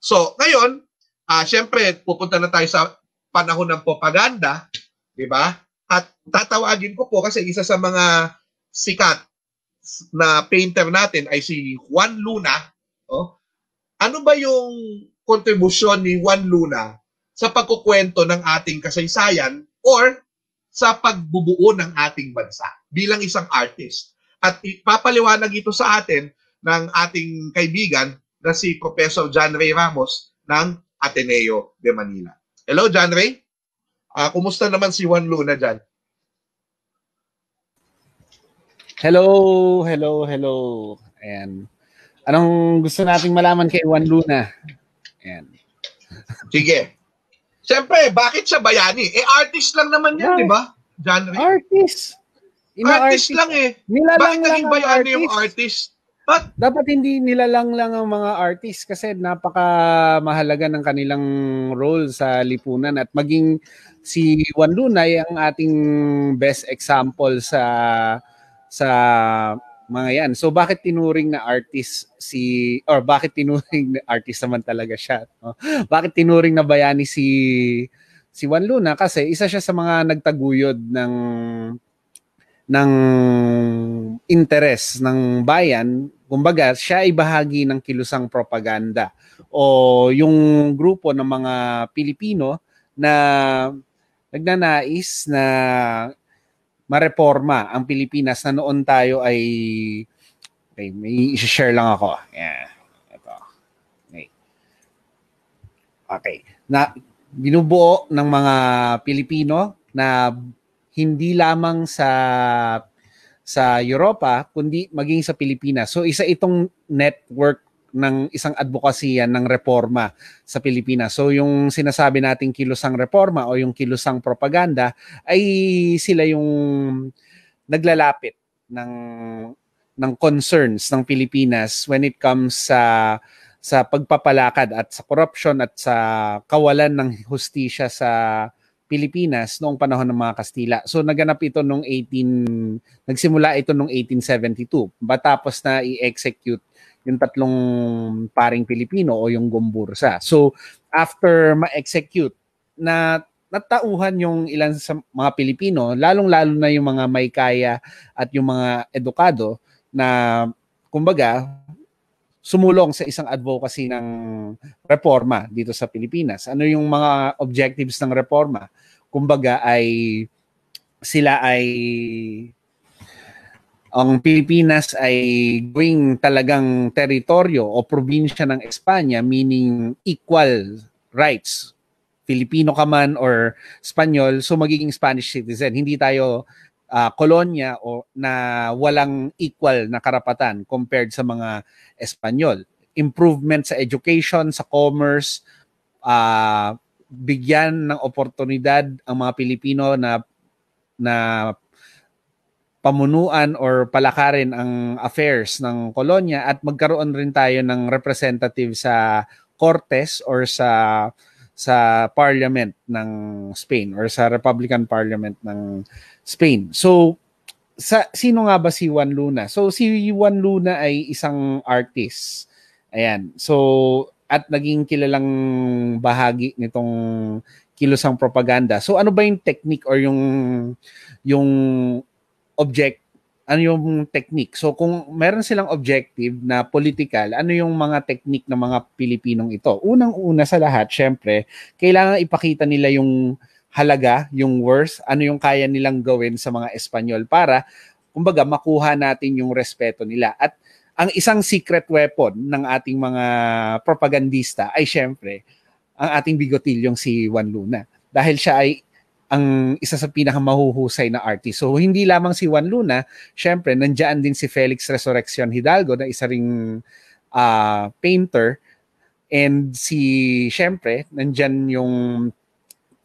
So, ngayon, uh, ah, siyempre, pupunta na tayo sa panahon ng propaganda, di ba? At tatawagin ko po kasi isa sa mga sikat na painter natin ay si Juan Luna. Oh. Ano ba yung kontribusyon ni Juan Luna sa pagkukwento ng ating kasaysayan or sa pagbubuo ng ating bansa bilang isang artist? At ipapaliwanag ito sa atin ng ating kaibigan na si Professor John Ray Ramos ng Ateneo de Manila. Hello, John Ray. Uh, kumusta naman si Juan Luna dyan? Hello, hello, hello. And anong gusto nating malaman kay Juan Luna? And Sige. Siyempre, bakit siya bayani? Eh, artist lang naman yan, di ba? John Ray. Artist. Ina artist, artist lang eh. Nilalang bakit naging bayani artist? yung artist? But, Dapat hindi nilalang lang ang mga artist kasi napaka mahalaga ng kanilang role sa lipunan at maging si Juan Luna ay ang ating best example sa sa mga yan. So bakit tinuring na artist si or bakit tinuring na artist naman talaga siya? No? Bakit tinuring na bayani si si Juan Luna kasi isa siya sa mga nagtaguyod ng ng interes ng bayan Kumbaga, siya ay bahagi ng kilusang propaganda o yung grupo ng mga Pilipino na nagnanais na mareforma ang Pilipinas na noon tayo ay okay, may i-share lang ako. Yeah. Ito. Okay. okay. Na binubuo ng mga Pilipino na hindi lamang sa sa Europa kundi maging sa Pilipinas. So isa itong network ng isang advokasya ng reforma sa Pilipinas. So yung sinasabi nating kilusang reforma o yung kilusang propaganda ay sila yung naglalapit ng ng concerns ng Pilipinas when it comes sa sa pagpapalakad at sa corruption at sa kawalan ng hustisya sa Pilipinas noong panahon ng mga Kastila. So naganap ito noong 18 nagsimula ito noong 1872. Batapos na i-execute yung tatlong paring Pilipino o yung gombursa. So after ma-execute na natauhan yung ilan sa mga Pilipino, lalong-lalo na yung mga may kaya at yung mga edukado na kumbaga sumulong sa isang advocacy ng reforma dito sa Pilipinas. Ano yung mga objectives ng reforma? Kumbaga ay sila ay ang Pilipinas ay going talagang teritoryo o probinsya ng Espanya, meaning equal rights. Filipino ka man or Spanyol, so magiging Spanish citizen. Hindi tayo uh, kolonya o na walang equal na karapatan compared sa mga Espanyol. Improvement sa education, sa commerce, uh, bigyan ng oportunidad ang mga Pilipino na na pamunuan or palakarin ang affairs ng kolonya at magkaroon rin tayo ng representative sa cortes or sa sa parliament ng Spain or sa Republican parliament ng Spain. So sa sino nga ba si Juan Luna? So si Juan Luna ay isang artist. Ayan. So at naging kilalang bahagi nitong kilusang propaganda. So ano ba yung technique or yung yung object ano yung technique. So kung meron silang objective na political, ano yung mga technique ng mga Pilipinong ito? Unang-una sa lahat, syempre, kailangan ipakita nila yung halaga, yung worth, ano yung kaya nilang gawin sa mga Espanyol para kumbaga makuha natin yung respeto nila. At ang isang secret weapon ng ating mga propagandista ay syempre ang ating bigotilyong si Juan Luna dahil siya ay ang isa sa pinakamahuhusay na artist. So hindi lamang si Juan Luna, syempre nandiyan din si Felix Resurrection Hidalgo na isa ring uh, painter and si syempre nandiyan yung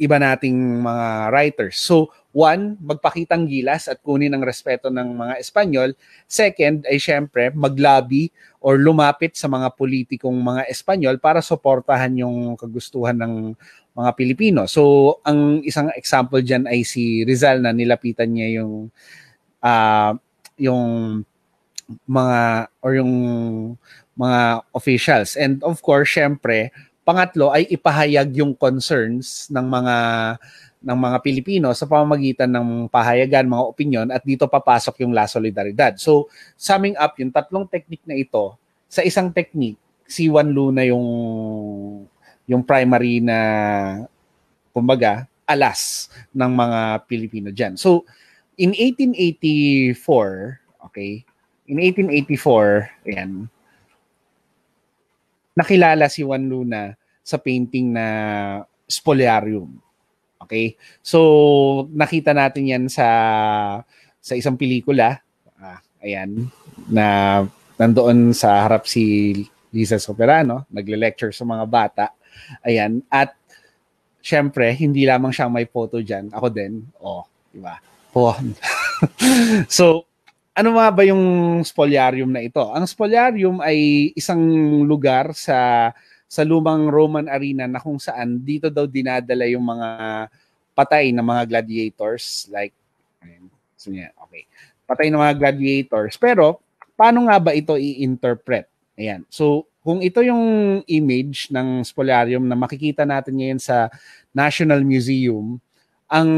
iba nating mga writers. So one, magpakitang gilas at kunin ang respeto ng mga Espanyol. Second ay syempre maglobby or lumapit sa mga politikong mga Espanyol para suportahan yung kagustuhan ng mga Pilipino. So, ang isang example diyan ay si Rizal na nilapitan niya yung uh, yung mga or yung mga officials. And of course, syempre, pangatlo ay ipahayag yung concerns ng mga ng mga Pilipino sa pamamagitan ng pahayagan, mga opinion at dito papasok yung La Solidaridad. So, summing up yung tatlong technique na ito, sa isang technique, si Juan Luna yung yung primary na kumbaga alas ng mga Pilipino diyan. So in 1884, okay? In 1884, ayan. Nakilala si Juan Luna sa painting na Spoliarium. Okay? So nakita natin 'yan sa sa isang pelikula. Ah, ayan na nandoon sa harap si Lisa Soperano, nagle-lecture sa mga bata. Ayan. At syempre, hindi lamang siya may photo dyan. Ako din. Oh, di ba? Oh. so, ano nga ba yung spoliarium na ito? Ang spoliarium ay isang lugar sa sa lumang Roman arena na kung saan dito daw dinadala yung mga patay ng mga gladiators like so niya, okay. Patay ng mga gladiators. Pero paano nga ba ito i-interpret? Ayan. So kung ito yung image ng Spolarium na makikita natin ngayon sa National Museum, ang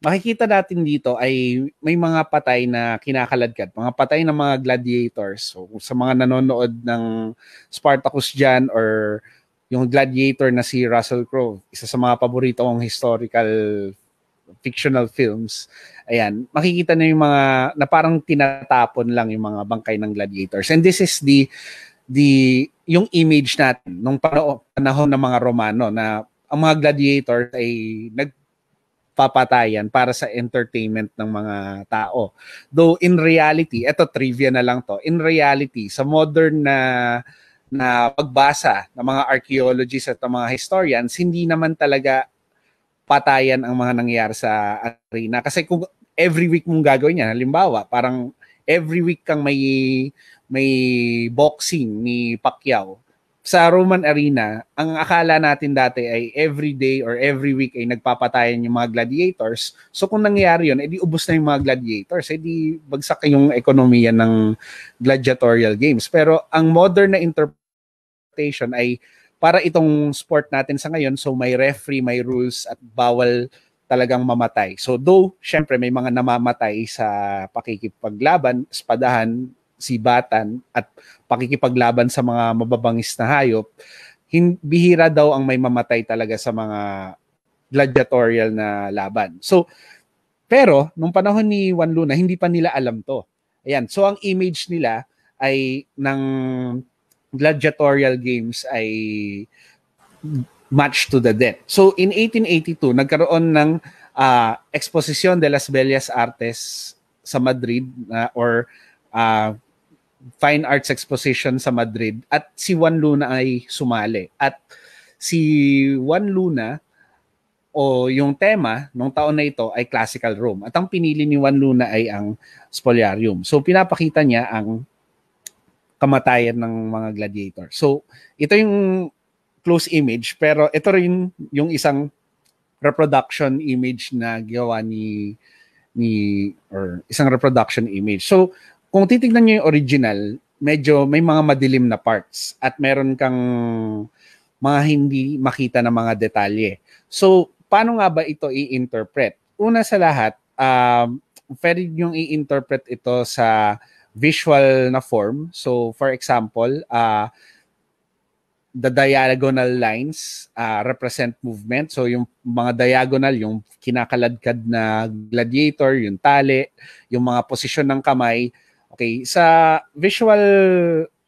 makikita natin dito ay may mga patay na kinakaladkad, mga patay ng mga gladiators. So, sa mga nanonood ng Spartacus dyan or yung gladiator na si Russell Crowe, isa sa mga paborito kong historical fictional films. Ayan, makikita na yung mga na parang tinatapon lang yung mga bangkay ng gladiators. And this is the the yung image natin nung panahon ng mga Romano na ang mga gladiators ay nagpapatayan para sa entertainment ng mga tao. Though in reality, eto trivia na lang to, in reality, sa modern na na pagbasa ng mga archaeologists at mga historians, hindi naman talaga patayan ang mga nangyayari sa arena. Kasi kung every week mong gagawin yan, halimbawa, parang every week kang may may boxing ni Pacquiao. Sa Roman Arena, ang akala natin dati ay every day or every week ay nagpapatayan yung mga gladiators. So kung nangyayari yun, edi ubos na yung mga gladiators, edi bagsak yung ekonomiya ng gladiatorial games. Pero ang modern na interpretation ay para itong sport natin sa ngayon, so may referee, may rules at bawal talagang mamatay. So though, syempre may mga namamatay sa pakikipaglaban, espadahan, sibatan at pakikipaglaban sa mga mababangis na hayop, hin- bihira daw ang may mamatay talaga sa mga gladiatorial na laban. So, pero nung panahon ni Juan Luna, hindi pa nila alam to. Ayan, so ang image nila ay ng gladiatorial games ay match to the death. So in 1882, nagkaroon ng uh, Exposición de las Bellas Artes sa Madrid uh, or uh, Fine Arts Exposition sa Madrid at si Juan Luna ay sumali. At si Juan Luna o yung tema nung taon na ito ay classical Rome. At ang pinili ni Juan Luna ay ang spoliarium. So pinapakita niya ang kamatayan ng mga gladiator. So ito yung close image pero ito rin yung isang reproduction image na gawa ni ni or isang reproduction image. So kung titignan nyo yung original, medyo may mga madilim na parts at meron kang mga hindi makita na mga detalye. So, paano nga ba ito i-interpret? Una sa lahat, um, uh, pwede nyo i-interpret ito sa visual na form. So, for example, uh, the diagonal lines uh, represent movement. So, yung mga diagonal, yung kinakaladkad na gladiator, yung tali, yung mga posisyon ng kamay, Okay, sa visual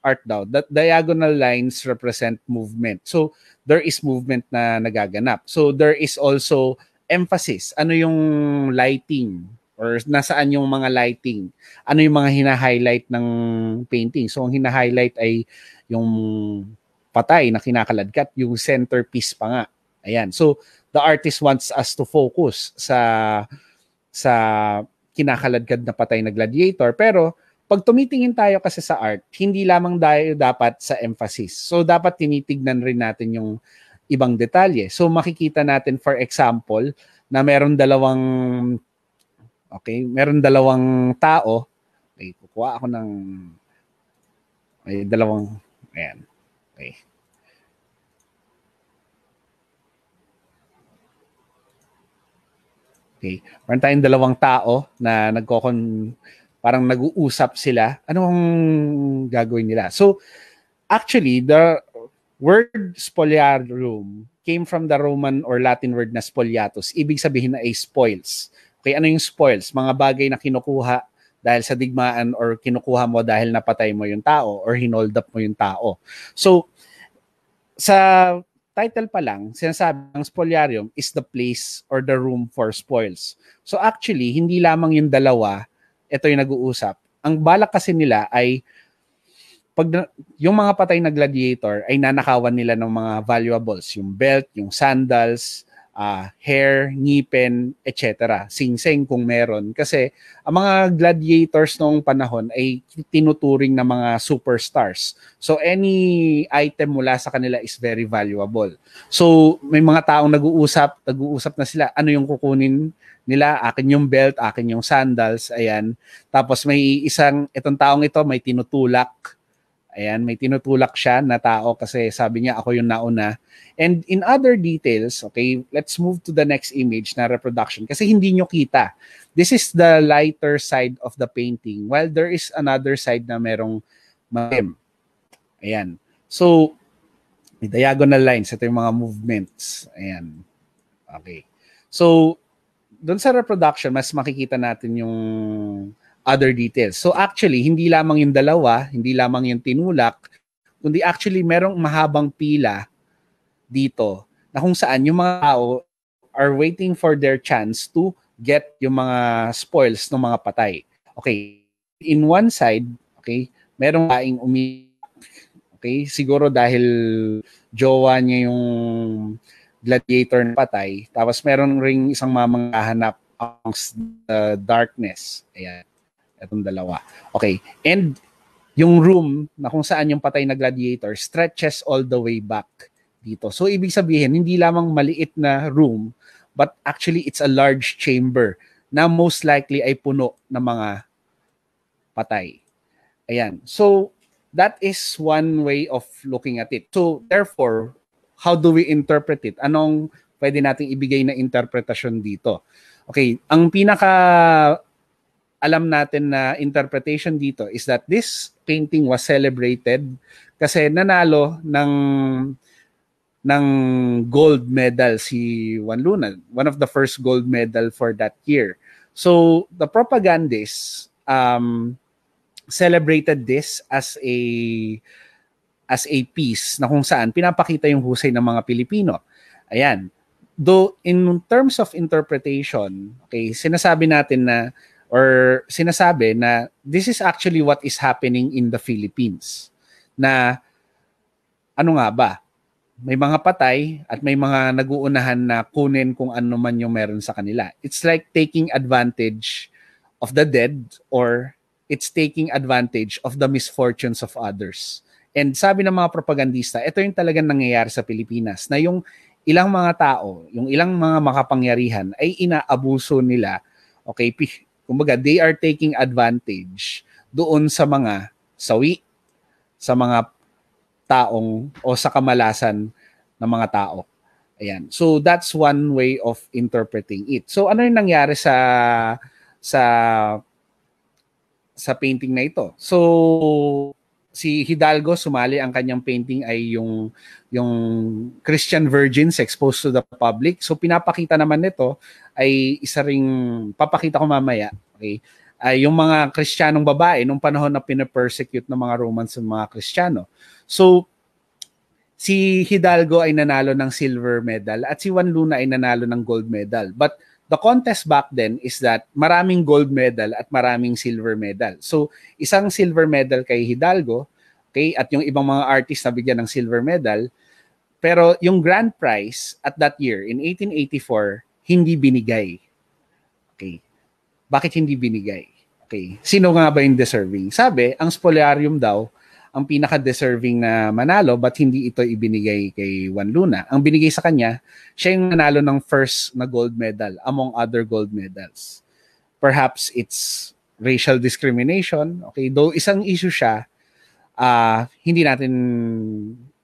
art daw, that diagonal lines represent movement. So, there is movement na nagaganap. So, there is also emphasis. Ano yung lighting? Or nasaan yung mga lighting? Ano yung mga hina-highlight ng painting? So, ang hina-highlight ay yung patay na kinakaladkat, yung centerpiece pa nga. Ayan. So, the artist wants us to focus sa sa kinakaladkad na patay na gladiator. Pero, pag tumitingin tayo kasi sa art, hindi lamang dahil dapat sa emphasis. So dapat tinitignan rin natin yung ibang detalye. So makikita natin for example na meron dalawang okay, meron dalawang tao. Okay, kukuha ako ng may dalawang ayan. Okay. Okay. Meron tayong dalawang tao na nagkokon parang nag-uusap sila, anong gagawin nila? So, actually, the word spoliarum came from the Roman or Latin word na spoliatus. Ibig sabihin na ay spoils. Okay, ano yung spoils? Mga bagay na kinukuha dahil sa digmaan or kinukuha mo dahil napatay mo yung tao or hinold up mo yung tao. So, sa title pa lang, sinasabi ng spoliarium is the place or the room for spoils. So actually, hindi lamang yung dalawa ito yung nag-uusap. Ang balak kasi nila ay pag yung mga patay na gladiator ay nanakawan nila ng mga valuables, yung belt, yung sandals, uh, hair, ngipin, etc. Singseng kung meron. Kasi ang mga gladiators noong panahon ay tinuturing na mga superstars. So any item mula sa kanila is very valuable. So may mga taong nag-uusap, nag-uusap na sila, ano yung kukunin nila, akin yung belt, akin yung sandals, ayan. Tapos may isang, itong taong ito may tinutulak Ayan, may tinutulak siya na tao kasi sabi niya ako yung nauna. And in other details, okay, let's move to the next image na reproduction kasi hindi nyo kita. This is the lighter side of the painting while there is another side na merong marim. Ayan. So, may diagonal lines. Ito yung mga movements. Ayan. Okay. So, doon sa reproduction, mas makikita natin yung other details. So actually, hindi lamang yung dalawa, hindi lamang yung tinulak, kundi actually merong mahabang pila dito na kung saan yung mga tao are waiting for their chance to get yung mga spoils ng mga patay. Okay, in one side, okay, merong laing umi Okay, siguro dahil jowa niya yung gladiator na patay. Tapos meron ring isang mamangkahanap amongst the darkness. Ayan. Itong dalawa. Okay. And yung room na kung saan yung patay na gladiator stretches all the way back dito. So ibig sabihin, hindi lamang maliit na room, but actually it's a large chamber na most likely ay puno ng mga patay. Ayan. So that is one way of looking at it. So therefore, how do we interpret it? Anong pwede nating ibigay na interpretasyon dito? Okay, ang pinaka alam natin na interpretation dito is that this painting was celebrated kasi nanalo ng ng gold medal si Juan Luna, one of the first gold medal for that year. So the propagandists um, celebrated this as a as a piece na kung saan pinapakita yung husay ng mga Pilipino. Ayan. Though in terms of interpretation, okay, sinasabi natin na or sinasabi na this is actually what is happening in the Philippines. Na ano nga ba? May mga patay at may mga naguunahan na kunin kung ano man yung meron sa kanila. It's like taking advantage of the dead or it's taking advantage of the misfortunes of others. And sabi ng mga propagandista, ito yung talagang nangyayari sa Pilipinas na yung ilang mga tao, yung ilang mga makapangyarihan ay inaabuso nila okay, Kumbaga, they are taking advantage doon sa mga sawi, sa mga taong o sa kamalasan ng mga tao. Ayan. So that's one way of interpreting it. So ano yung nangyari sa sa sa painting na ito? So si Hidalgo sumali ang kanyang painting ay yung yung Christian virgins exposed to the public. So pinapakita naman nito ay isa ring papakita ko mamaya. Okay? Ay yung mga Kristiyanong babae nung panahon na pinapersecute ng mga Romans ng mga Kristiyano. So si Hidalgo ay nanalo ng silver medal at si Juan Luna ay nanalo ng gold medal. But the contest back then is that maraming gold medal at maraming silver medal. So, isang silver medal kay Hidalgo, okay, at yung ibang mga artist na bigyan ng silver medal. Pero yung grand prize at that year, in 1884, hindi binigay. Okay. Bakit hindi binigay? Okay. Sino nga ba yung deserving? Sabi, ang spoliarium daw, ang pinaka-deserving na manalo but hindi ito ibinigay kay Juan Luna. Ang binigay sa kanya, siya yung nanalo ng first na gold medal among other gold medals. Perhaps it's racial discrimination. Okay, though isang issue siya, uh, hindi natin,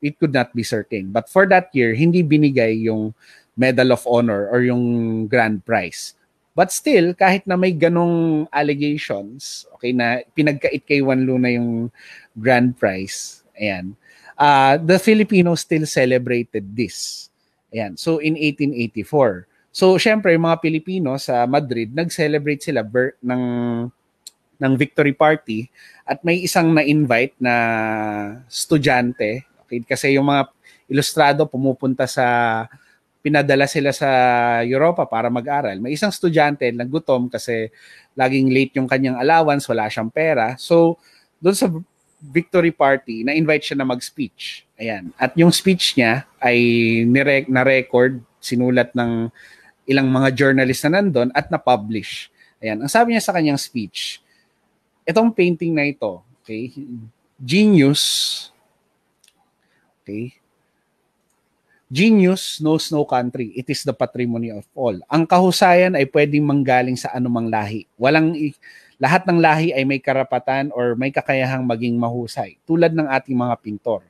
it could not be certain. But for that year, hindi binigay yung Medal of Honor or yung grand prize. But still, kahit na may ganong allegations, okay, na pinagkait kay Juan Luna yung grand prize. Ayan. Uh, the Filipinos still celebrated this. Ayan. So, in 1884. So, syempre, yung mga Pilipino sa Madrid, nag-celebrate sila ber- ng, ng victory party at may isang na-invite na estudyante. Okay? Kasi yung mga ilustrado pumupunta sa pinadala sila sa Europa para mag-aral. May isang estudyante gutom kasi laging late yung kanyang allowance, wala siyang pera. So, doon sa victory party, na-invite siya na mag-speech. Ayan. At yung speech niya ay nire- na-record, sinulat ng ilang mga journalist na nandun at na-publish. Ayan. Ang sabi niya sa kanyang speech, itong painting na ito, okay, genius, okay, Genius knows no country. It is the patrimony of all. Ang kahusayan ay pwedeng manggaling sa anumang lahi. Walang lahat ng lahi ay may karapatan or may kakayahang maging mahusay, tulad ng ating mga pintor.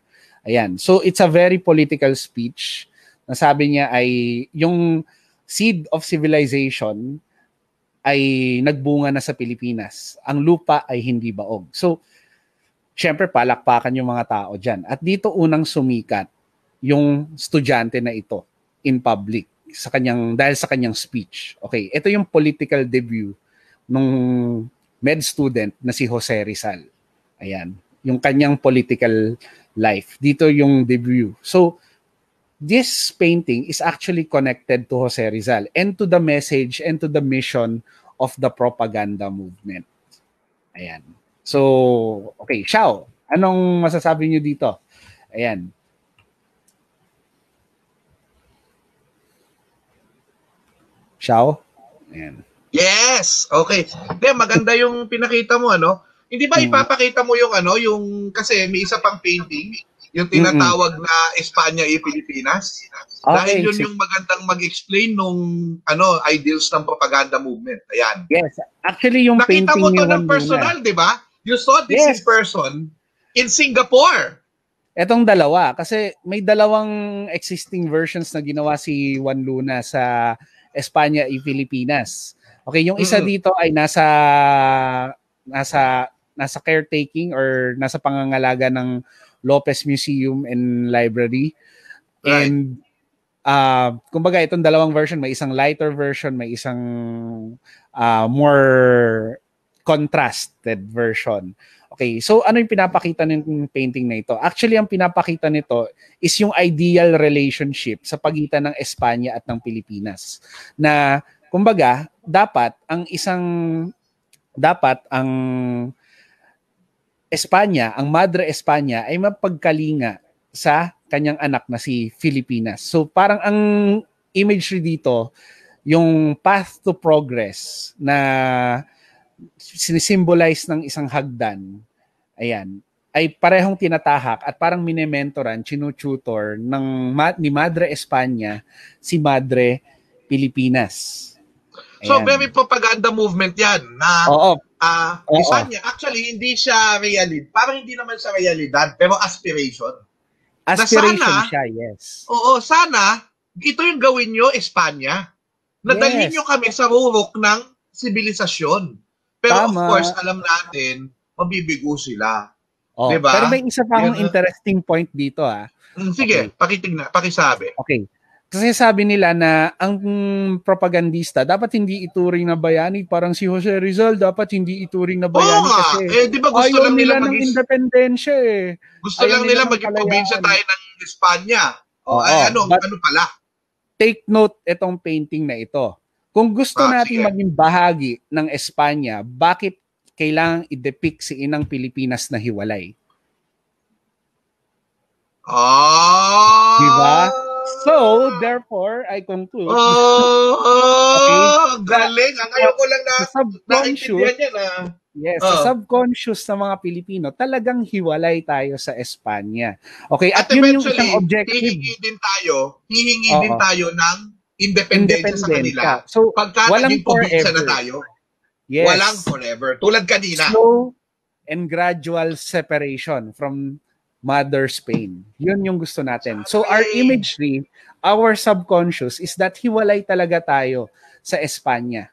Ayan. So it's a very political speech. Nasabi niya ay yung seed of civilization ay nagbunga na sa Pilipinas. Ang lupa ay hindi baog. So, syempre palakpakan yung mga tao diyan At dito unang sumikat yung estudyante na ito in public sa kanyang dahil sa kanyang speech. Okay, ito yung political debut nung med student na si Jose Rizal. Ayan, yung kanyang political life. Dito yung debut. So, this painting is actually connected to Jose Rizal and to the message and to the mission of the propaganda movement. Ayan. So, okay, Shao, anong masasabi niyo dito? Ayan. Shao? Ayan. Yes! Okay. Hindi, maganda yung pinakita mo, ano? Hindi ba mm. ipapakita mo yung ano, yung, kasi may isa pang painting, yung tinatawag na Espanya e Pilipinas. Ah, okay, Dahil yun yung magandang mag-explain nung ano, ideals ng propaganda movement. Ayan. Yes. Actually, yung Nakita painting mo to ng personal, di ba? You saw this yes. person in Singapore. Etong dalawa, kasi may dalawang existing versions na ginawa si Juan Luna sa Espanya e Pilipinas. Okay, yung isa mm-hmm. dito ay nasa nasa nasa caretaking or nasa pangangalaga ng Lopez Museum and Library. Right. And uh, kumbaga itong dalawang version, may isang lighter version, may isang uh, more contrasted version. Okay, so ano yung pinapakita ng painting na ito? Actually, ang pinapakita nito is yung ideal relationship sa pagitan ng Espanya at ng Pilipinas na Kumbaga, dapat ang isang dapat ang Espanya, ang Madre Espanya ay mapagkalinga sa kanyang anak na si Filipinas. So parang ang imagery dito, yung path to progress na sinisimbolize ng isang hagdan, ayan, ay parehong tinatahak at parang minementoran, chinututor ng, ni Madre Espanya si Madre Pilipinas. So very propaganda movement 'yan na Oo. Ah, uh, isa niya actually hindi siya realid. Parang hindi naman siya realidad, pero aspiration. Aspiration sana, siya, yes. Oo, sana ito yung gawin niyo, Espanya. Nadalhin yes. nyo kami sa rurok ng sibilisasyon. Pero Tama. of course, alam natin, mabibigo sila. Oh, diba? Pero may isa pang akong interesting point dito ah. Mm, sige, okay. pakitignan, pakisabi. Okay. Kasi sabi nila na ang propagandista dapat hindi ituring na bayani. Parang si Jose Rizal dapat hindi ituring na bayani Oo, kasi eh, di ba gusto ayaw lang nila, nila ng mag- independensya eh. Gusto ayaw lang nila, nila maging probinsya tayo ng Espanya. O, oh, ay, ano, But, ano pala? Take note itong painting na ito. Kung gusto ah, natin sige. maging bahagi ng Espanya, bakit kailangang i-depict si inang Pilipinas na hiwalay? Ah! Di ba? So, therefore, I conclude. Oh, oh okay. galing. Ang ayaw ko lang na sa subconscious, Na. Ah. Yes, oh. sa subconscious ng mga Pilipino, talagang hiwalay tayo sa Espanya. Okay, at, at yun yung isang objective. Hihingi din tayo, hihingi oh. din tayo ng independence sa kanila. Ka. So, Pagka walang forever. na tayo, yes. walang forever. Tulad kanina. Slow and gradual separation from Mother Spain. Yun yung gusto natin. So our imagery, our subconscious is that hiwalay talaga tayo sa Espanya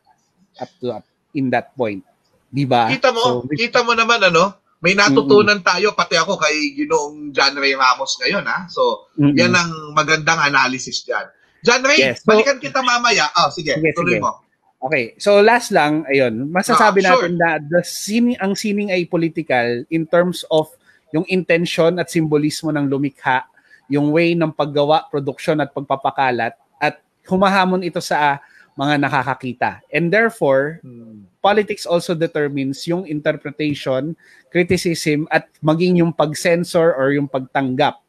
up to up in that point. 'Di ba? Kita mo, so, kita mo naman ano, may natutunan mm-mm. tayo pati ako kay Ginoong John Ray Ramos ngayon ha. So, mm-mm. yan ang magandang analysis diyan. John Ray, yes, so, balikan kita mamaya. Oh, sige, sige tuloy sige. mo. Okay, so last lang, ayun, masasabi ah, sure. natin na the sining, ang sining ay political in terms of yung intention at simbolismo ng lumikha, yung way ng paggawa, production at pagpapakalat at humahamon ito sa ah, mga nakakakita. And therefore, hmm. politics also determines yung interpretation, criticism at maging yung pag-censor or yung pagtanggap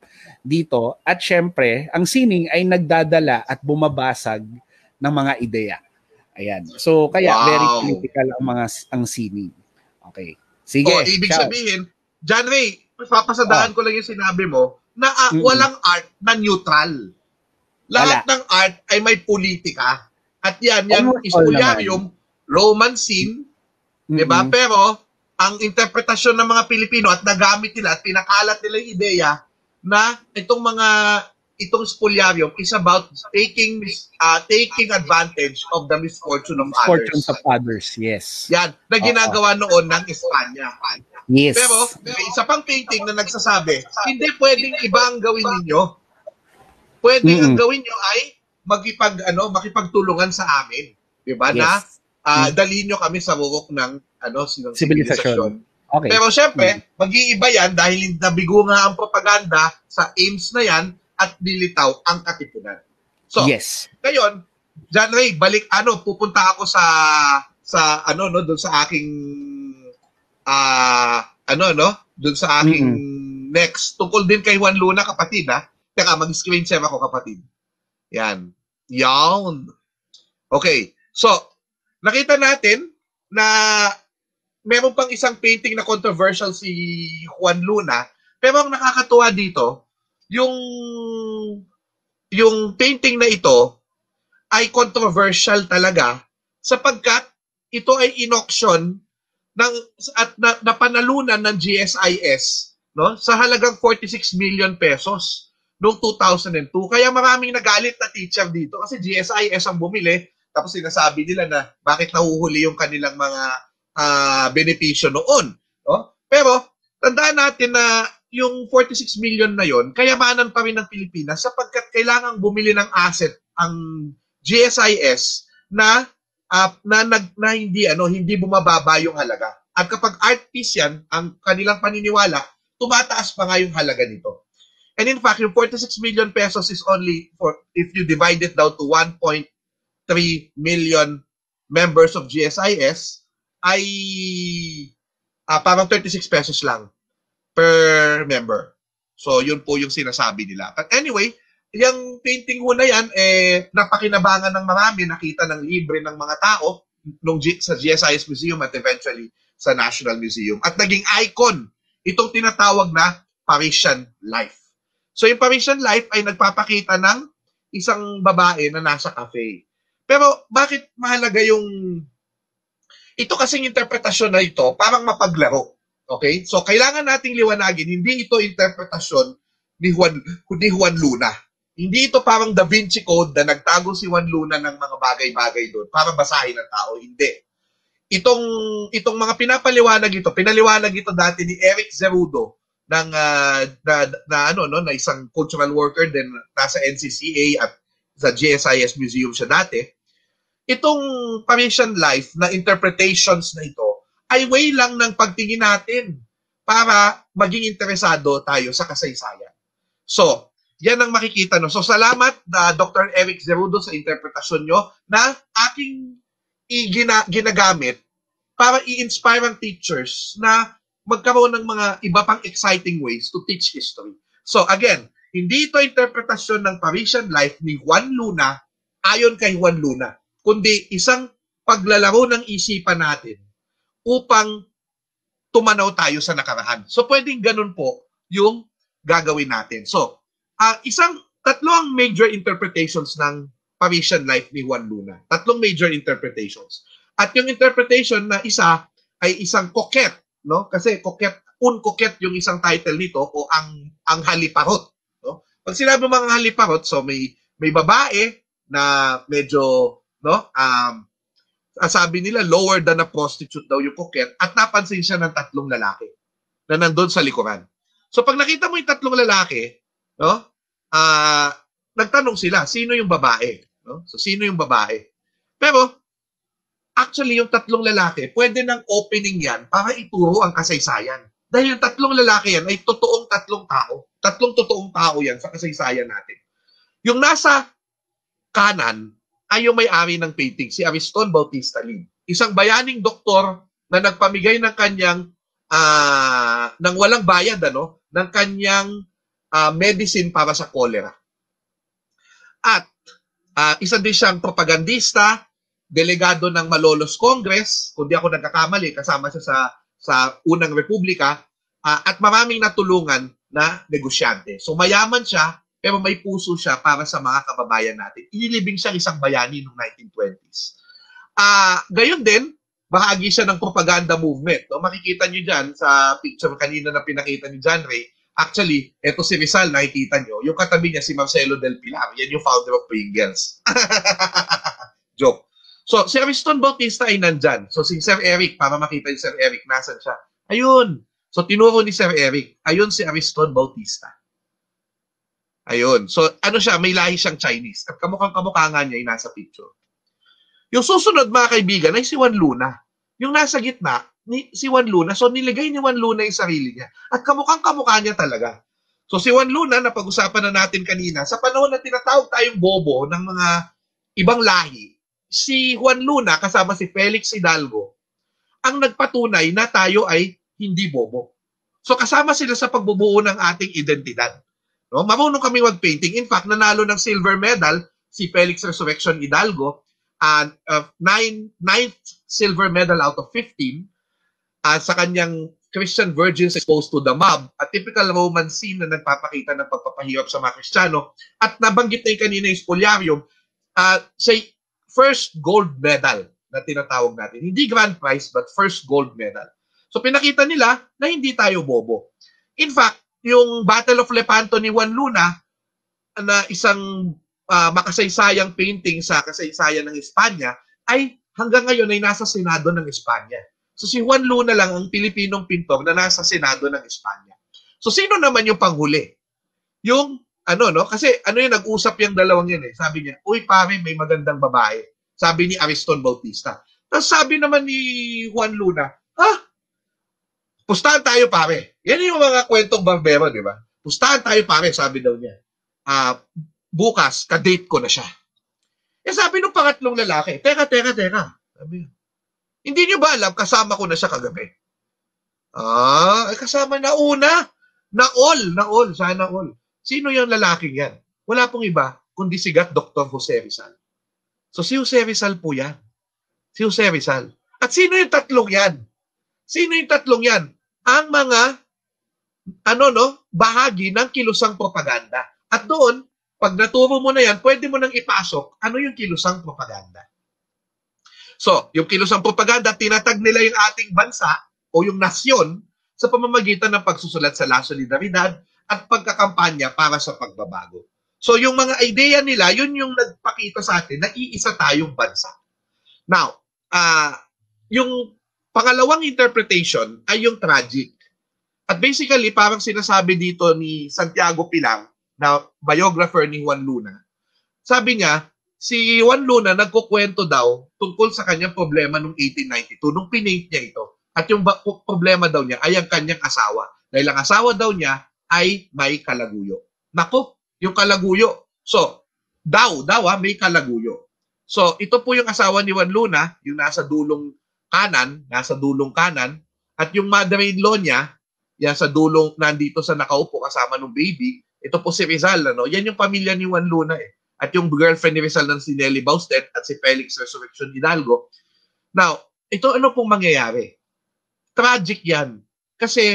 dito. At syempre, ang sining ay nagdadala at bumabasag ng mga ideya. Ayan. So kaya wow. very critical ang mga ang sining. Okay. Sige. Oh, ibig ciao. sabihin, John Ray, papasadaan oh. ko lang yung sinabi mo na uh, mm-hmm. walang art na neutral. Lahat Wala. ng art ay may politika. At yan, yan Almost iskulyarium, Roman scene, mm-hmm. di ba? Pero, ang interpretasyon ng mga Pilipino at nagamit nila at pinakalat nila yung ideya na itong mga itong spoliarium is about taking uh, taking advantage of the misfortune of Fortunes others. Misfortunes of others, yes. Yan, na ginagawa uh-huh. noon ng Espanya. Yes. Pero may isa pang painting na nagsasabi, hindi pwedeng iba ang gawin ninyo. Pwede mm-hmm. ang gawin nyo ay magipag ano, makipagtulungan sa amin, 'di ba? Yes. Na uh, mm-hmm. dalhin hmm nyo kami sa wukok ng ano, silang sibilisasyon. Okay. Pero syempre, mm-hmm. mag-iiba 'yan dahil nabigo nga ang propaganda sa aims na 'yan at nilitaw ang katipunan. So, yes. ngayon, John Ray, balik ano, pupunta ako sa sa ano no doon sa aking uh, ano, no? Doon sa aking mm-hmm. next. Tungkol din kay Juan Luna, kapatid, ha? Teka, mag-screen share ako, kapatid. Yan. Yan. Okay. So, nakita natin na meron pang isang painting na controversial si Juan Luna. Pero ang nakakatuwa dito, yung yung painting na ito ay controversial talaga sapagkat ito ay in-auction ng at na, napanalunan ng GSIS no sa halagang 46 million pesos noong 2002. Kaya maraming nagalit na teacher dito kasi GSIS ang bumili tapos sinasabi nila na bakit nahuhuli yung kanilang mga uh, benepisyo noon, no? Pero tandaan natin na yung 46 million na yon kayamanan pa rin ng Pilipinas sapagkat kailangang bumili ng asset ang GSIS na uh, na, nag, na hindi, ano, hindi bumababa yung halaga. At kapag art piece yan, ang kanilang paniniwala, tumataas pa nga yung halaga nito. And in fact, yung 46 million pesos is only for if you divide it down to 1.3 million members of GSIS ay uh, parang 36 pesos lang per member. So, yun po yung sinasabi nila. But anyway, yung painting ho na yan, eh, napakinabangan ng marami, nakita ng libre ng mga tao nung G- sa GSIS Museum at eventually sa National Museum. At naging icon itong tinatawag na Parisian Life. So yung Parisian Life ay nagpapakita ng isang babae na nasa cafe. Pero bakit mahalaga yung... Ito kasing interpretasyon na ito, parang mapaglaro. Okay? So kailangan nating liwanagin, hindi ito interpretasyon ni Juan, ni Juan Luna. Hindi ito parang Da Vinci Code na nagtago si Juan Luna ng mga bagay-bagay doon para basahin ng tao. Hindi. Itong, itong mga pinapaliwanag ito, pinaliwanag ito dati ni Eric Zerudo ng uh, na, na, ano no na isang cultural worker din nasa NCCA at sa GSIS Museum siya dati. Itong Parisian life na interpretations na ito ay way lang ng pagtingin natin para maging interesado tayo sa kasaysayan. So, yan ang makikita nyo. So salamat uh, Dr. Eric Zerudo sa interpretasyon nyo na aking gina- ginagamit para i-inspire ang teachers na magkaroon ng mga iba pang exciting ways to teach history. So again, hindi ito interpretasyon ng Parisian life ni Juan Luna ayon kay Juan Luna, kundi isang paglalaro ng isipan natin upang tumanaw tayo sa nakaraan. So pwedeng ganun po yung gagawin natin. So, uh, isang tatlo ang major interpretations ng Parisian life ni Juan Luna. Tatlong major interpretations. At yung interpretation na isa ay isang coquette, no? Kasi coquette, un coquette yung isang title nito o ang ang haliparot, no? Pag sinabi mga haliparot, so may may babae na medyo, no? Um, sabi nila lower than a prostitute daw yung coquette at napansin siya ng tatlong lalaki na nandun sa likuran. So pag nakita mo yung tatlong lalaki, No? Ah, uh, nagtanong sila, sino yung babae? No? So, sino yung babae? Pero, actually, yung tatlong lalaki, pwede ng opening yan para ituro ang kasaysayan. Dahil yung tatlong lalaki yan ay totoong tatlong tao. Tatlong totoong tao yan sa kasaysayan natin. Yung nasa kanan ay yung may-ari ng painting, si Ariston Bautista Lim. Isang bayaning doktor na nagpamigay ng kanyang uh, ng walang bayad ano, ng kanyang uh, medicine para sa cholera. At uh, isa din siyang propagandista, delegado ng Malolos Congress, kung di ako nagkakamali, kasama siya sa sa unang republika uh, at maraming natulungan na negosyante. So mayaman siya pero may puso siya para sa mga kababayan natin. Inilibing siya isang bayani noong 1920s. Ah, uh, gayon din, bahagi siya ng propaganda movement. No? Makikita niyo diyan sa picture kanina na pinakita ni John Ray, Actually, eto si Rizal, nakikita nyo, yung katabi niya si Marcelo Del Pilar. Yan yung founder of Pringles. Joke. So, si Ariston Bautista ay nandyan. So, si Sir Eric, para makita yung Sir Eric, nasan siya? Ayun. So, tinuro ni Sir Eric, ayun si Ariston Bautista. Ayun. So, ano siya, may lahi siyang Chinese. At kamukhang kamukha nga niya yung nasa picture. Yung susunod, mga kaibigan, ay si Juan Luna. Yung nasa gitna, ni, si Juan Luna, so nilagay ni Juan Luna yung sarili niya. At kamukhang kamukha niya talaga. So si Juan Luna, napag-usapan na natin kanina, sa panahon na tinatawag tayong bobo ng mga ibang lahi, si Juan Luna kasama si Felix Hidalgo, ang nagpatunay na tayo ay hindi bobo. So kasama sila sa pagbubuo ng ating identidad. No? Marunong kami mag-painting. In fact, nanalo ng silver medal si Felix Resurrection Hidalgo and uh, nine, ninth silver medal out of 15 uh, sa kanyang Christian virgins exposed to the mob, a typical Roman scene na nagpapakita ng pagpapahirap sa mga Kristiyano. At nabanggit na yung kanina yung spoliarium, uh, say, first gold medal na tinatawag natin. Hindi grand prize, but first gold medal. So pinakita nila na hindi tayo bobo. In fact, yung Battle of Lepanto ni Juan Luna, na isang uh, makasaysayang painting sa kasaysayan ng Espanya ay hanggang ngayon ay nasa Senado ng Espanya. So si Juan Luna lang ang Pilipinong pintor na nasa Senado ng Espanya. So sino naman yung panghuli? Yung ano no? Kasi ano yung nag-usap yung dalawang yan eh. Sabi niya, uy pare may magandang babae. Sabi ni Ariston Bautista. Tapos sabi naman ni Juan Luna, ha? pustahan tayo pare. Yan yung mga kwentong barbero, di ba? Pustahan tayo pare, sabi daw niya. Ah, uh, bukas, kadate ko na siya. Eh sabi nung pangatlong lalaki, teka, teka, teka. Sabi, hindi niyo ba alam, kasama ko na siya kagabi. Ah, ay eh, kasama na una. Na all, na all, sana all. Sino yung lalaki yan? Wala pong iba, kundi sigat Dr. Jose Rizal. So si Jose Rizal po yan. Si Jose Rizal. At sino yung tatlong yan? Sino yung tatlong yan? Ang mga ano no, bahagi ng kilusang propaganda. At doon, pag naturo mo na yan, pwede mo nang ipasok ano yung kilusang propaganda. So, yung kilusang propaganda, tinatag nila yung ating bansa o yung nasyon sa pamamagitan ng pagsusulat sa La Solidaridad at pagkakampanya para sa pagbabago. So yung mga ideya nila, yun yung nagpakita sa atin na iisa tayong bansa. Now, uh, yung pangalawang interpretation ay yung tragic. At basically, parang sinasabi dito ni Santiago Pilang na biographer ni Juan Luna, sabi niya, si Juan Luna nagkukwento daw tungkol sa kanyang problema noong 1892, nung pinaint niya ito. At yung problema daw niya ay ang kanyang asawa. Dahil ang asawa daw niya ay may kalaguyo. Nako, yung kalaguyo. So, daw, daw ha, ah, may kalaguyo. So, ito po yung asawa ni Juan Luna, yung nasa dulong kanan, nasa dulong kanan, at yung mother-in-law niya, yan sa dulong nandito sa nakaupo kasama ng baby, ito po si Rizal, ano? Yan yung pamilya ni Juan Luna eh. At yung girlfriend ni Rizal ng si Nelly Baustet at si Felix Resurrection Hidalgo. Now, ito ano pong mangyayari? Tragic yan. Kasi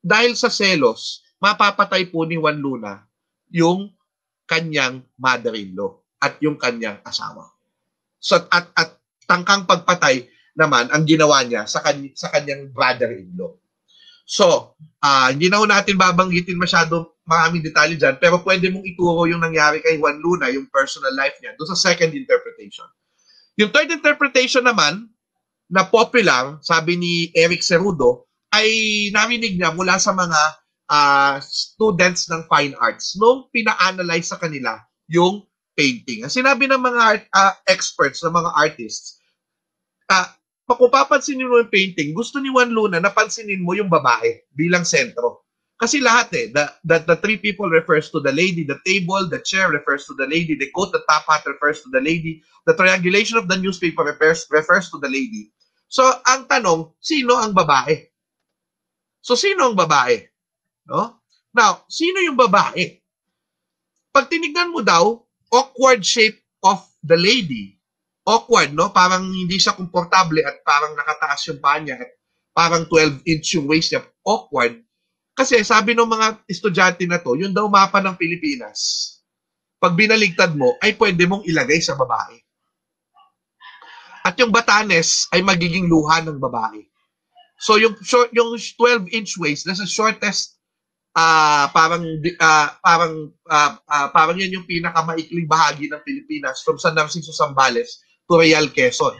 dahil sa selos, mapapatay po ni Juan Luna yung kanyang mother-in-law at yung kanyang asawa. So, at, at tangkang pagpatay naman ang ginawa niya sa, kan- sa kanyang brother-in-law. So, uh, hindi na natin babanggitin masyado maraming detalye dyan, pero pwede mong ituro yung nangyari kay Juan Luna, yung personal life niya, doon sa second interpretation. Yung third interpretation naman, na popular, sabi ni Eric Cerudo, ay narinig niya mula sa mga uh, students ng fine arts nung pina-analyze sa kanila yung painting. Ang sinabi ng mga art, uh, experts, ng mga artists, uh, kung papansinin mo yung painting, gusto ni Juan Luna, napansinin mo yung babae bilang sentro kasi lahat eh, the, the, the three people refers to the lady, the table, the chair refers to the lady, the coat, the top hat refers to the lady, the triangulation of the newspaper refers, refers to the lady. So, ang tanong, sino ang babae? So, sino ang babae? No? Now, sino yung babae? Pag tinignan mo daw, awkward shape of the lady. Awkward, no? Parang hindi siya komportable at parang nakataas yung paa at parang 12 inch yung waist niya. Awkward kasi sabi ng mga estudyante na to, yun daw mapa ng Pilipinas. Pag binaligtad mo, ay pwede mong ilagay sa babae. At yung Batanes ay magiging luha ng babae. So yung short, yung 12 inch waist, that's the shortest uh, parang uh, parang uh, uh, parang yan yung pinakamaikling bahagi ng Pilipinas from San Narciso Sambales to Real Quezon,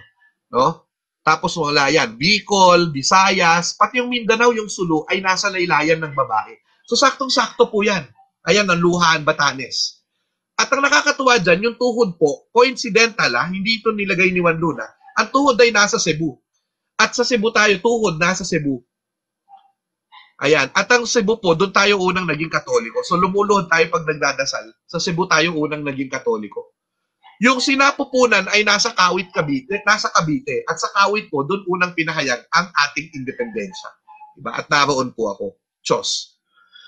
no? Tapos wala yan. Bicol, Visayas, pati yung Mindanao, yung Sulu, ay nasa laylayan ng babae. So saktong-sakto po yan. Ayan, ang Luhaan, Batanes. At ang nakakatuwa dyan, yung tuhod po, coincidental ah, hindi ito nilagay ni Juan Luna. Ang tuhod ay nasa Cebu. At sa Cebu tayo, tuhod nasa Cebu. Ayan. At ang Cebu po, doon tayo unang naging katoliko. So lumuluhod tayo pag nagdadasal. Sa Cebu tayo unang naging katoliko. Yung sinapupunan ay nasa Kawit, Cavite, nasa Cavite. At sa Kawit po, doon unang pinahayag ang ating independensya. Diba? At naroon po ako. Chos.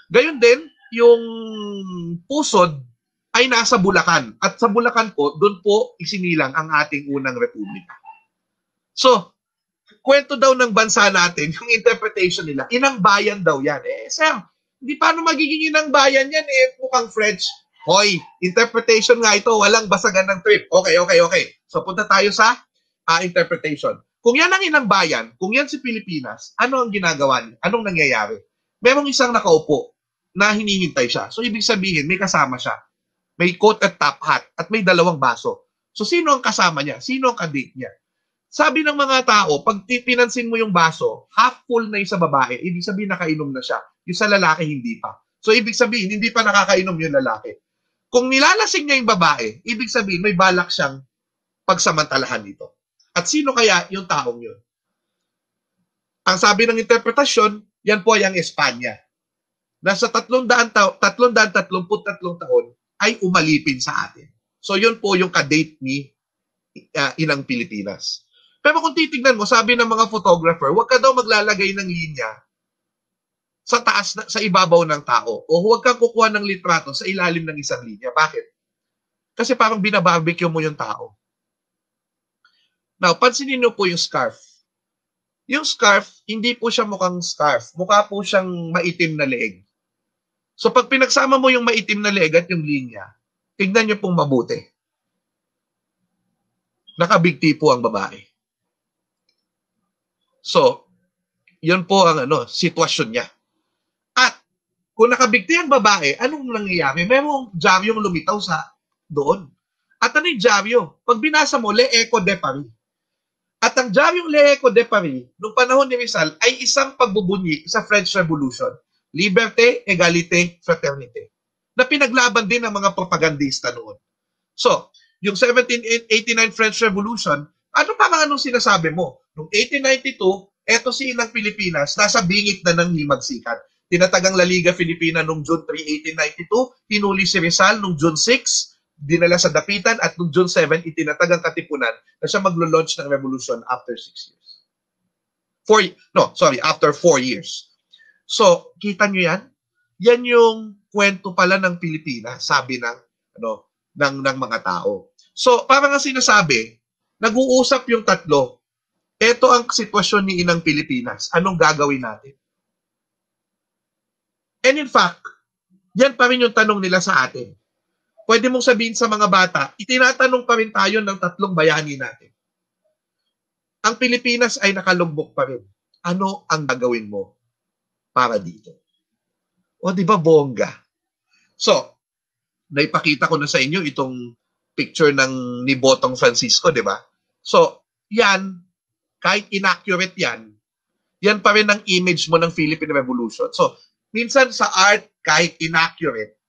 Gayun din, yung pusod ay nasa Bulacan. At sa Bulacan po, doon po isinilang ang ating unang republika. So, kwento daw ng bansa natin, yung interpretation nila, inang bayan daw yan. Eh, sir, hindi paano magiging inang bayan yan? Eh, mukhang French Hoy, interpretation nga ito, walang basagan ng trip. Okay, okay, okay. So punta tayo sa uh, interpretation. Kung yan ang inang bayan, kung yan si Pilipinas, ano ang ginagawa niya? Anong nangyayari? Merong isang nakaupo na hinihintay siya. So ibig sabihin, may kasama siya. May coat at top hat at may dalawang baso. So sino ang kasama niya? Sino ang kadate niya? Sabi ng mga tao, pag pinansin mo yung baso, half full na yung sa babae, ibig sabihin nakainom na siya. Yung sa lalaki, hindi pa. So ibig sabihin, hindi pa nakakainom yung lalaki. Kung nilalasing niya yung babae, ibig sabihin may balak siyang pagsamantalahan ito. At sino kaya yung taong yun? Ang sabi ng interpretasyon, yan po ay ang Espanya. Nasa 300 taon, 333 taon ay umalipin sa atin. So yun po yung kadate ni uh, Inang Pilipinas. Pero kung titignan mo, sabi ng mga photographer, huwag ka daw maglalagay ng linya sa taas na, sa ibabaw ng tao. O huwag kang kukuha ng litrato sa ilalim ng isang linya. Bakit? Kasi parang binabarbecue mo yung tao. Now, pansinin niyo po yung scarf. Yung scarf, hindi po siya mukhang scarf. Mukha po siyang maitim na leeg. So pag pinagsama mo yung maitim na leeg at yung linya, tignan niyo pong mabuti. Nakabigti po ang babae. So, yun po ang ano, sitwasyon niya. Kung nakabigti ang babae, anong nangyayari? May Merong Javio lumitaw sa doon. At ano yung Javio? Pag binasa mo, Le Eco de Paris. At ang Javio Le Eco de Paris, noong panahon ni Rizal, ay isang pagbubunyi sa French Revolution. Liberté, Egalité, Fraternité. Na pinaglaban din ng mga propagandista noon. So, yung 1789 French Revolution, ano pa parang anong sinasabi mo? Noong 1892, eto si Ilang Pilipinas, nasa bingit na ng himagsikan. Tinatagang La Liga Filipina noong June 3, 1892, hinuli si Rizal noong June 6, dinala sa Dapitan at noong June 7, itinatagang Katipunan na siya maglo-launch ng revolution after 6 years. Four, no, sorry, after 4 years. So, kita nyo yan? Yan yung kwento pala ng Pilipinas, sabi ng, ano, ng, ng mga tao. So, parang ang sinasabi, nag-uusap yung tatlo. Ito ang sitwasyon ni Inang Pilipinas. Anong gagawin natin? And in fact, yan pa rin yung tanong nila sa atin. Pwede mong sabihin sa mga bata, itinatanong pa rin tayo ng tatlong bayani natin. Ang Pilipinas ay nakalumbok pa rin. Ano ang gagawin mo para dito? O di ba bongga? So, naipakita ko na sa inyo itong picture ng ni Botong Francisco, di ba? So, yan, kahit inaccurate yan, yan pa rin ang image mo ng Philippine Revolution. So, minsan sa art, kahit inaccurate,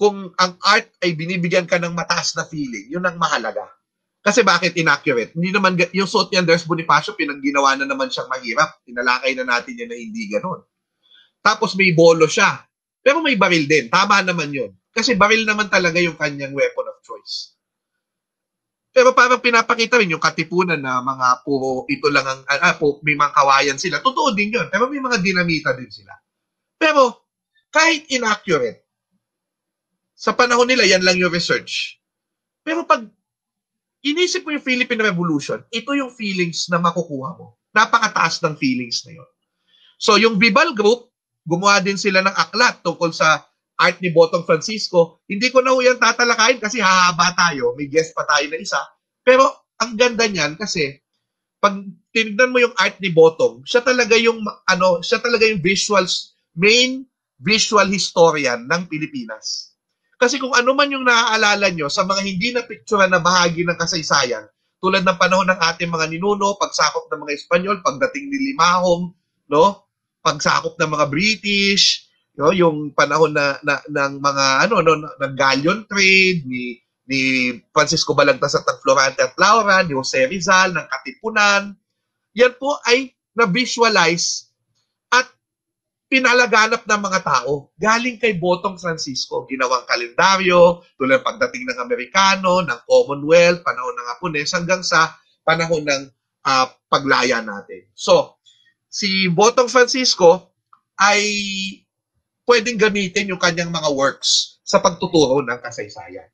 kung ang art ay binibigyan ka ng mataas na feeling, yun ang mahalaga. Kasi bakit inaccurate? Hindi naman, yung suot ni Andres Bonifacio, pinangginawa na naman siyang mahirap. Tinalakay na natin yan na hindi ganun. Tapos may bolo siya. Pero may baril din. Tama naman yun. Kasi baril naman talaga yung kanyang weapon of choice. Pero parang pinapakita rin yung katipunan na mga po, ito lang ang, ah, ah po, may mga kawayan sila. Totoo din yun. Pero may mga dinamita din sila. Pero, kahit inaccurate, sa panahon nila, yan lang yung research. Pero pag inisip mo yung Philippine Revolution, ito yung feelings na makukuha mo. Napakataas ng feelings na yun. So, yung Bibal Group, gumawa din sila ng aklat tungkol sa art ni Botong Francisco. Hindi ko na ho tatalakayin kasi hahaba tayo. May guest pa tayo na isa. Pero ang ganda niyan kasi pag tinignan mo yung art ni Botong, siya talaga yung ano, siya talaga yung visuals main visual historian ng Pilipinas. Kasi kung ano man yung naaalala nyo sa mga hindi na picture na bahagi ng kasaysayan, tulad ng panahon ng ating mga ninuno, pagsakop ng mga Espanyol, pagdating ni Limahong, no? pagsakop ng mga British, no, yung panahon na, na ng mga ano no ng galleon trade ni ni Francisco Balagtas at Florante at Laura, ni Jose Rizal, ng Katipunan. Yan po ay na-visualize at pinalaganap ng mga tao galing kay Botong Francisco. Ginawang kalendaryo, tulad ng pagdating ng Amerikano, ng Commonwealth, panahon ng Apunes, hanggang sa panahon ng uh, paglaya natin. So, si Botong Francisco ay pwedeng gamitin yung kanyang mga works sa pagtuturo ng kasaysayan.